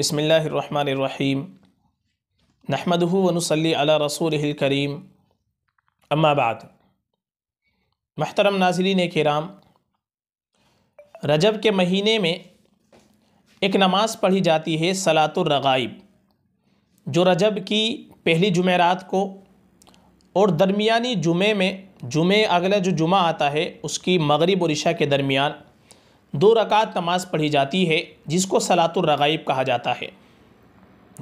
बसमीम नहमदूनसली रसूल करीम अम्माबाद महतरम नाजरीन कराम रजब के महीने में एक नमाज़ पढ़ी जाती है सलातुलरगैब जो रजब की पहली जुमेरात को और दरमियानी जुमे में जुमे अगला जो जुमा आता है उसकी मगरिब और इशा के दरमियान दो रकात नमाज पढ़ी जाती है जिसको सलातुलरगैब कहा जाता है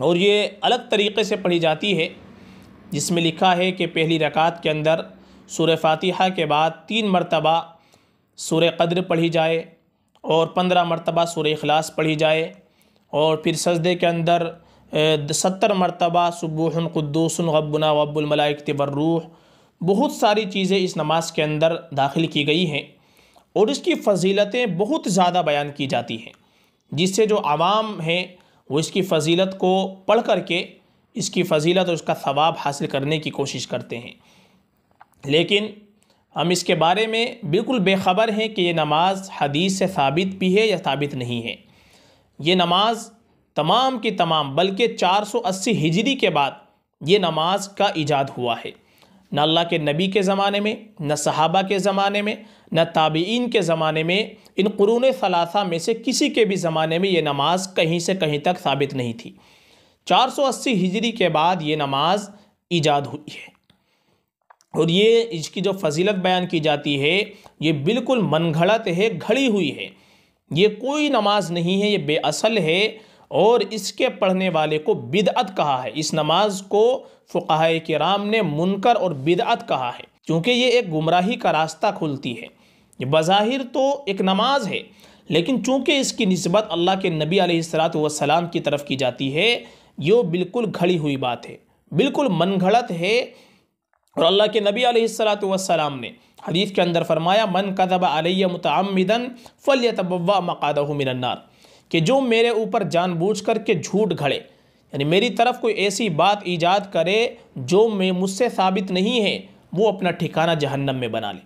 और ये अलग तरीक़े से पढ़ी जाती है जिसमें लिखा है कि पहली रकात के अंदर सूर फातिहा के बाद तीन मरतबा सूर कद्र पढ़ी जाए और पंद्रह मरतबा सूर अखलास पढ़ी जाए और फिर सजदे के अंदर सत्तर मरतबा सुबूहन कुद्दूसन गब्बना वब्बुलमलाइक तबर्रूह बहुत सारी चीज़ें इस नमाज के अंदर दाखिल की गई हैं और इसकी फजीलतें बहुत ज़्यादा बयान की जाती हैं जिससे जो आवाम हैं वो इसकी फजीलत को पढ़ कर के इसकी फजीलत और उसका सवाब हासिल करने की कोशिश करते हैं लेकिन हम इसके बारे में बिल्कुल बेखबर हैं कि ये नमाज हदीस से साबित भी है या साबित नहीं है ये नमाज तमाम की तमाम बल्कि 480 हिजरी के बाद ये नमाज का इजाद हुआ है न अल्लाह के नबी के ज़माने में न सहाबा के ज़माने में न ताबीन के ज़माने में इन क़रून सलासा में से किसी के भी ज़माने में ये नमाज़ कहीं से कहीं तक साबित नहीं थी 480 हिजरी के बाद ये नमाज़ ईजाद हुई है और ये इसकी जो फजीलत बयान की जाती है ये बिल्कुल मनगढ़त है घड़ी हुई है ये कोई नमाज नहीं है ये बेअसल है और इसके पढ़ने वाले को बिदअत कहा है इस नमाज को के राम ने मुनकर और बिदअत कहा है क्योंकि ये एक गुमराही का रास्ता खुलती है ये बज़ाहिर तो एक नमाज है लेकिन चूँकि इसकी नस्बत अल्लाह के नबी सलाम की तरफ की जाती है ये बिल्कुल घड़ी हुई बात है बिल्कुल मन घड़त है और अल्लाह के नबी सलाम ने हदीफ़ के अंदर फरमाया मन कदब अलैया मतमदन फ़ल तबवा मकादह मिनन्नार कि जो मेरे ऊपर जानबूझ कर के झूठ घड़े यानी मेरी तरफ कोई ऐसी बात ईजाद करे जो मैं मुझसे साबित नहीं है वो अपना ठिकाना जहन्नम में बना ले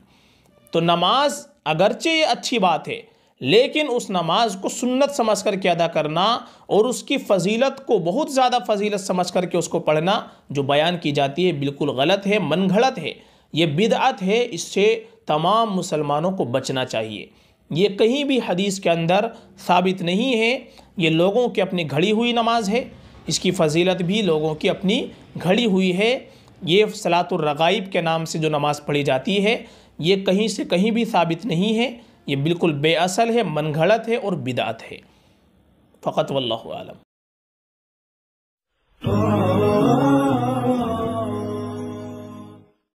तो नमाज अगरचे ये अच्छी बात है लेकिन उस नमाज को सुन्नत समझ कर के अदा करना और उसकी फजीलत को बहुत ज़्यादा फजीलत समझ कर के उसको पढ़ना जो बयान की जाती है बिल्कुल गलत है मन घड़त है ये बिदअत है इससे तमाम मुसलमानों को बचना चाहिए ये कहीं भी हदीस के अंदर साबित नहीं है ये लोगों की अपनी घड़ी हुई नमाज है इसकी फजीलत भी लोगों की अपनी घड़ी हुई है ये सलातुलरगाइब के नाम से जो नमाज़ पढ़ी जाती है ये कहीं से कहीं भी साबित नहीं है ये बिल्कुल बेअसल है मनगढ़त है और बिदात है फ़कत वल्लम